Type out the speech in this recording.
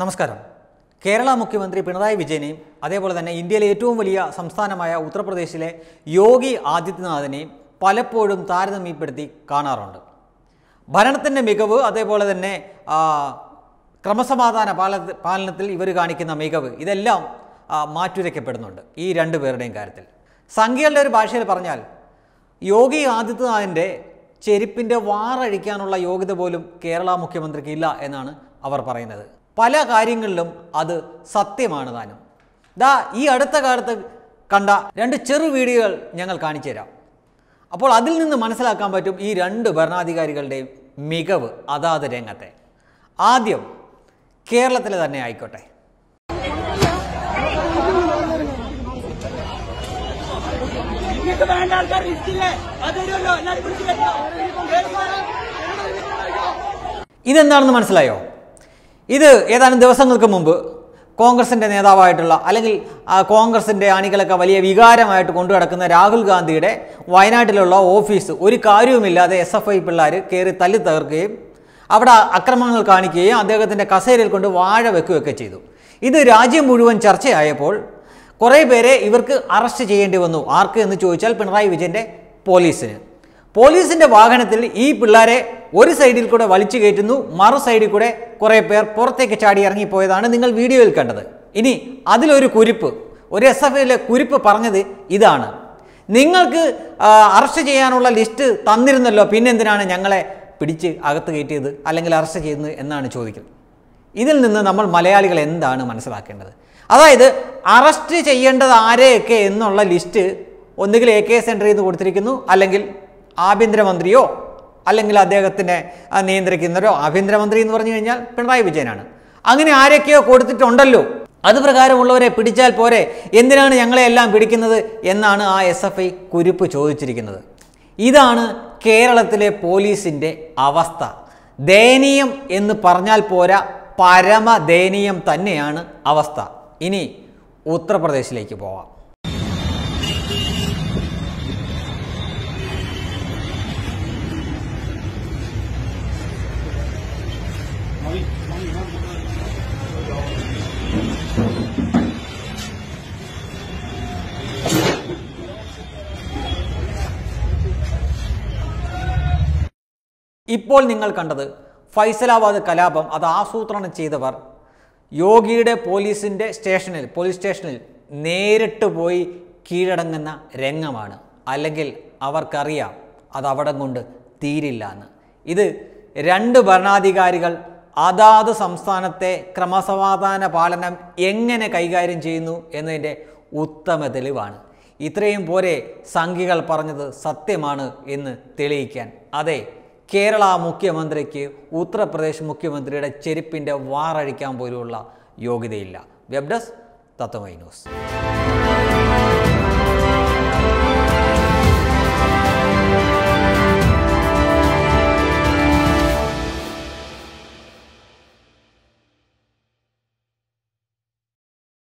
നമസ്കാരം കേരള മുഖ്യമന്ത്രി പിണറായി വിജയനെയും അതേപോലെ തന്നെ ഇന്ത്യയിലെ ഏറ്റവും വലിയ സംസ്ഥാനമായ ഉത്തർപ്രദേശിലെ യോഗി ആദിത്യനാഥിനെയും പലപ്പോഴും താരതമ്യപ്പെടുത്തി കാണാറുണ്ട് ഭരണത്തിൻ്റെ മികവ് അതേപോലെ തന്നെ ക്രമസമാധാന പാല പാലനത്തിൽ ഇവർ കാണിക്കുന്ന മികവ് ഇതെല്ലാം മാറ്റുരയ്ക്കപ്പെടുന്നുണ്ട് ഈ രണ്ടു പേരുടെയും കാര്യത്തിൽ സംഖ്യകളുടെ ഒരു ഭാഷയിൽ പറഞ്ഞാൽ യോഗി ആദിത്യനാഥിൻ്റെ ചെരുപ്പിൻ്റെ വാറഴിക്കാനുള്ള യോഗ്യത പോലും കേരള മുഖ്യമന്ത്രിക്ക് ഇല്ല എന്നാണ് അവർ പറയുന്നത് പല കാര്യങ്ങളിലും അത് സത്യമാണ് താനും ദാ ഈ അടുത്ത കാലത്ത് കണ്ട രണ്ട് ചെറു വീഡിയോകൾ ഞങ്ങൾ കാണിച്ചു തരാം അപ്പോൾ അതിൽ നിന്ന് മനസ്സിലാക്കാൻ പറ്റും ഈ രണ്ട് ഭരണാധികാരികളുടെയും മികവ് അതാത് രംഗത്തെ ആദ്യം കേരളത്തിൽ തന്നെ ആയിക്കോട്ടെ ഇതെന്താണെന്ന് മനസ്സിലായോ ഇത് ഏതാനും ദിവസങ്ങൾക്ക് മുമ്പ് കോൺഗ്രസിൻ്റെ നേതാവായിട്ടുള്ള അല്ലെങ്കിൽ കോൺഗ്രസിൻ്റെ അണികളൊക്കെ വലിയ വികാരമായിട്ട് കൊണ്ടു കിടക്കുന്ന രാഹുൽ ഗാന്ധിയുടെ വയനാട്ടിലുള്ള ഓഫീസ് ഒരു കാര്യവുമില്ലാതെ എസ് എഫ് ഐ പിള്ളേർ കയറി തല്ലി തകർക്കുകയും അവിടെ അക്രമങ്ങൾ കാണിക്കുകയും അദ്ദേഹത്തിൻ്റെ കസേരയിൽ കൊണ്ട് വാഴ വെക്കുകയൊക്കെ ചെയ്തു ഇത് രാജ്യം മുഴുവൻ ചർച്ചയായപ്പോൾ കുറേ പേരെ ഇവർക്ക് അറസ്റ്റ് ചെയ്യേണ്ടി വന്നു ആർക്ക് എന്ന് ചോദിച്ചാൽ പിണറായി വിജയൻ്റെ പോലീസിന് പോലീസിൻ്റെ വാഹനത്തിൽ ഈ പിള്ളേരെ ഒരു സൈഡിൽ കൂടെ വലിച്ചു കയറ്റുന്നു മറു സൈഡിൽ കൂടെ കുറേ പേർ പുറത്തേക്ക് ചാടി ഇറങ്ങിപ്പോയതാണ് നിങ്ങൾ വീഡിയോയിൽ കണ്ടത് ഇനി അതിലൊരു കുരിപ്പ് ഒരു എസ് എഫ് ഐയിലെ കുരിപ്പ് പറഞ്ഞത് ഇതാണ് നിങ്ങൾക്ക് അറസ്റ്റ് ചെയ്യാനുള്ള ലിസ്റ്റ് തന്നിരുന്നല്ലോ പിന്നെന്തിനാണ് ഞങ്ങളെ പിടിച്ച് അകത്ത് കയറ്റിയത് അല്ലെങ്കിൽ അറസ്റ്റ് ചെയ്യുന്നത് എന്നാണ് ചോദിക്കുന്നത് ഇതിൽ നിന്ന് നമ്മൾ മലയാളികൾ എന്താണ് മനസ്സിലാക്കേണ്ടത് അതായത് അറസ്റ്റ് ചെയ്യേണ്ടത് ആരെയൊക്കെ എന്നുള്ള ലിസ്റ്റ് ഒന്നുകിൽ എ കെ സെൻറ്ററിൽ നിന്ന് കൊടുത്തിരിക്കുന്നു അല്ലെങ്കിൽ ആഭ്യന്തരമന്ത്രിയോ അല്ലെങ്കിൽ അദ്ദേഹത്തിനെ നിയന്ത്രിക്കുന്നവരോ ആഭ്യന്തരമന്ത്രി എന്ന് പറഞ്ഞു കഴിഞ്ഞാൽ പിണറായി വിജയനാണ് അങ്ങനെ ആരൊക്കെയോ കൊടുത്തിട്ടുണ്ടല്ലോ അത് പ്രകാരമുള്ളവരെ പിടിച്ചാൽ പോരെ എന്തിനാണ് ഞങ്ങളെയെല്ലാം പിടിക്കുന്നത് എന്നാണ് ആ എസ് എഫ് ഐ കുരിപ്പ് ചോദിച്ചിരിക്കുന്നത് ഇതാണ് കേരളത്തിലെ പോലീസിൻ്റെ അവസ്ഥ ദയനീയം എന്ന് പറഞ്ഞാൽ പോരാ പരമദയനീയം തന്നെയാണ് അവസ്ഥ ഇനി ഉത്തർപ്രദേശിലേക്ക് പോവാം ഇപ്പോൾ നിങ്ങൾ കണ്ടത് ഫൈസലാബാദ് കലാപം അത് ആസൂത്രണം ചെയ്തവർ യോഗിയുടെ പോലീസിൻ്റെ സ്റ്റേഷനിൽ പോലീസ് സ്റ്റേഷനിൽ നേരിട്ട് പോയി കീഴടങ്ങുന്ന രംഗമാണ് അല്ലെങ്കിൽ അവർക്കറിയാം അത് കൊണ്ട് തീരില്ല എന്ന് ഇത് രണ്ട് ഭരണാധികാരികൾ അതാത് സംസ്ഥാനത്തെ ക്രമസമാധാന പാലനം എങ്ങനെ കൈകാര്യം ചെയ്യുന്നു എന്നതിൻ്റെ ഉത്തമ തെളിവാണ് ഇത്രയും പോരെ സംഘികൾ പറഞ്ഞത് സത്യമാണ് എന്ന് തെളിയിക്കാൻ അതെ കേരള മുഖ്യമന്ത്രിക്ക് ഉത്തർപ്രദേശ് മുഖ്യമന്ത്രിയുടെ ചെരുപ്പിൻ്റെ വാറഴിക്കാൻ പോലുമുള്ള യോഗ്യതയില്ല വെബ് ഡെസ്ക് തത്വമൈ ന്യൂസ്